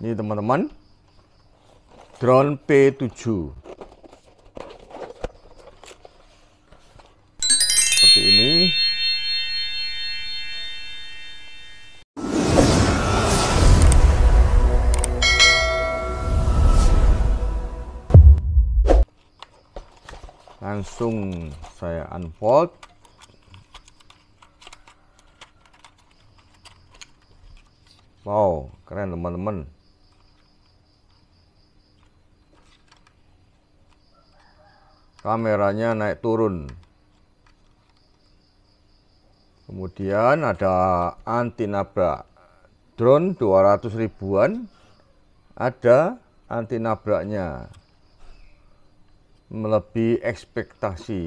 Ini teman-teman. Drone P7. Seperti ini. Langsung saya unfold. Wow, keren teman-teman. kameranya naik turun kemudian ada anti nabrak drone 200 ribuan ada anti nabraknya melebihi ekspektasi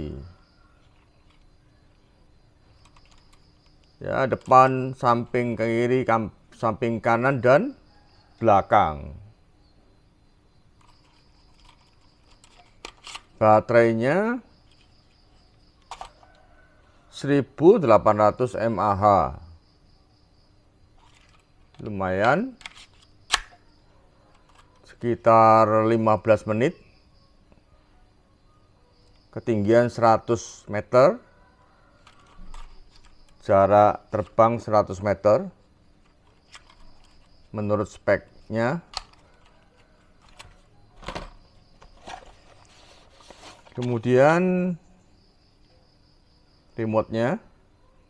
ya depan samping kiri kam, samping kanan dan belakang baterainya 1800 mAh lumayan sekitar 15 menit ketinggian 100 meter jarak terbang 100 meter menurut speknya kemudian remote-nya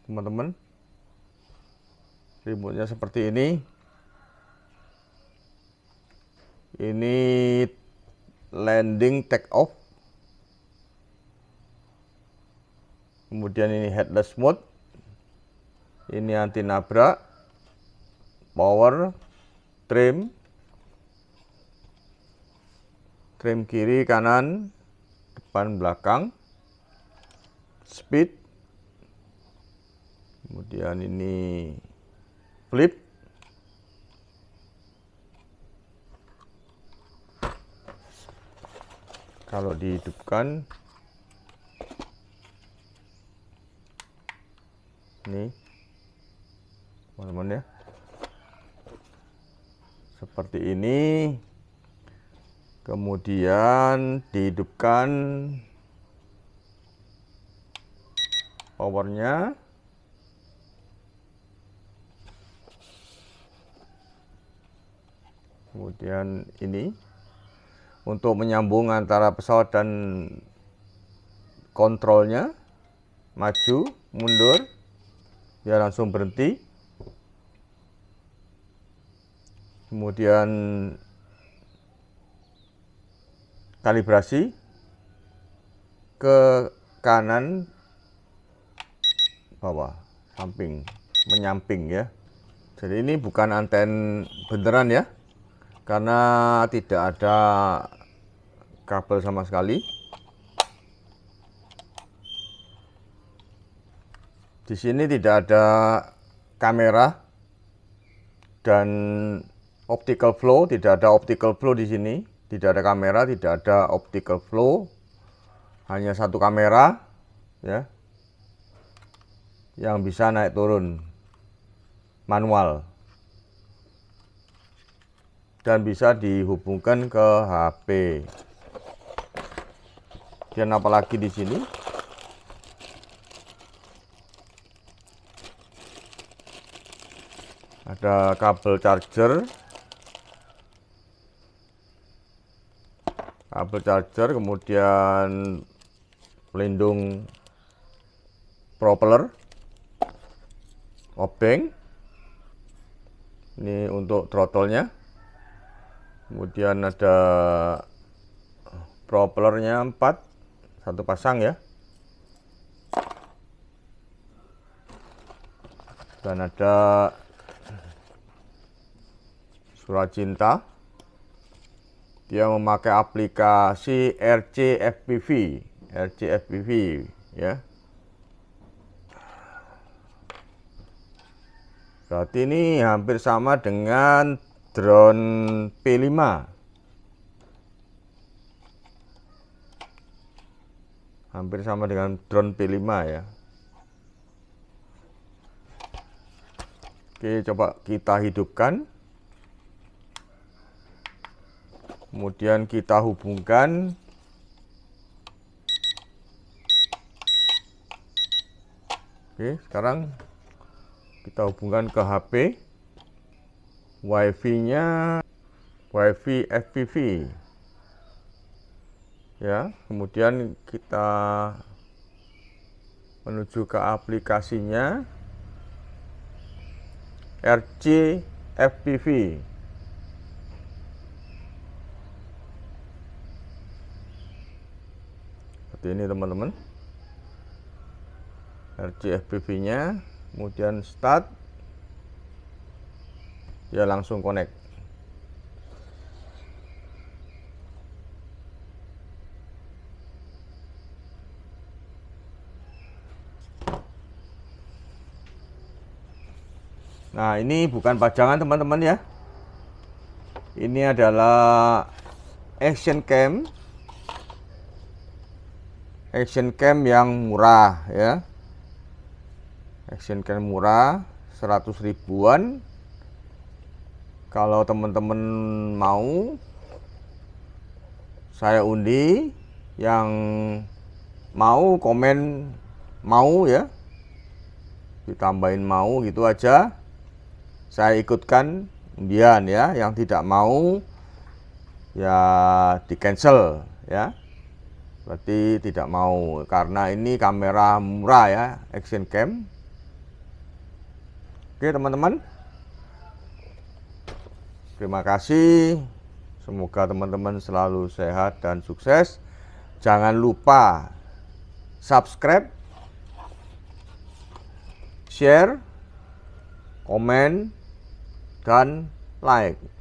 teman-teman remote-nya seperti ini ini landing take off kemudian ini headless mode ini anti nabrak power trim trim kiri kanan depan belakang speed kemudian ini flip kalau dihidupkan ini teman-teman ya seperti ini kemudian dihidupkan powernya kemudian ini untuk menyambung antara pesawat dan kontrolnya maju mundur dia langsung berhenti kemudian kalibrasi ke kanan bawah samping menyamping ya jadi ini bukan anten beneran ya karena tidak ada kabel sama sekali di sini tidak ada kamera dan optical flow tidak ada optical flow di sini tidak ada kamera, tidak ada optical flow, hanya satu kamera ya yang bisa naik turun manual dan bisa dihubungkan ke HP. Dan apalagi di sini ada kabel charger kabel charger kemudian pelindung propeller obeng ini untuk throttle-nya kemudian ada propellernya empat satu pasang ya dan ada surat cinta dia memakai aplikasi RCFPV RCFPV ya berarti ini hampir sama dengan drone P5 hampir sama dengan drone P5 ya Oke coba kita hidupkan kemudian kita hubungkan Oke sekarang kita hubungkan ke HP WiFi nya WiFi FPV ya kemudian kita menuju ke aplikasinya RC FPV seperti ini teman-teman RCFPV nya kemudian start ya langsung connect Nah ini bukan pajangan teman-teman ya Ini adalah action cam action cam yang murah ya action cam murah 100 ribuan kalau teman-teman mau saya undi yang mau komen mau ya ditambahin mau gitu aja saya ikutkan undian ya yang tidak mau ya di cancel ya berarti tidak mau karena ini kamera murah ya action cam oke teman-teman terima kasih semoga teman-teman selalu sehat dan sukses jangan lupa subscribe share komen dan like